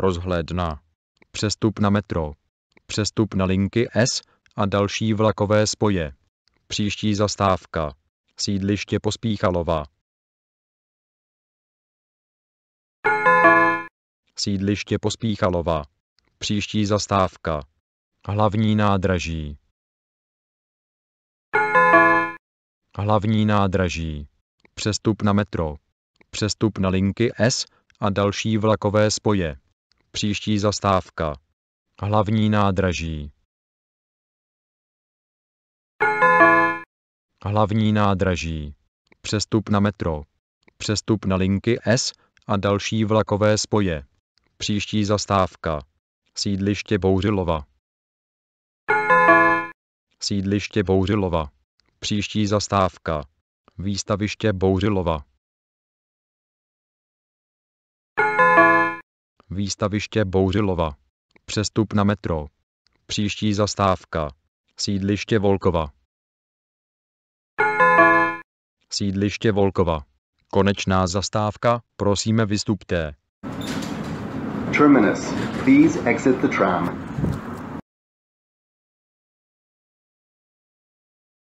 rozhledna, přestup na metro, přestup na linky S a další vlakové spoje. Příští zastávka. Sídliště Pospíchalova. Sídliště Pospíchalova. Příští zastávka. Hlavní nádraží. Hlavní nádraží. Přestup na metro. Přestup na linky S a další vlakové spoje. Příští zastávka. Hlavní nádraží. Hlavní nádraží. Přestup na metro. Přestup na linky S a další vlakové spoje. Příští zastávka. Sídliště Bouřilova. Sídliště Bouřilova. Příští zastávka. Výstaviště Bouřilova. Výstaviště Bouřilova. Přestup na metro. Příští zastávka. Sídliště Volkova. Sídliště Volkova. Konečná zastávka, prosíme vystupte. Terminus. Please exit the tram.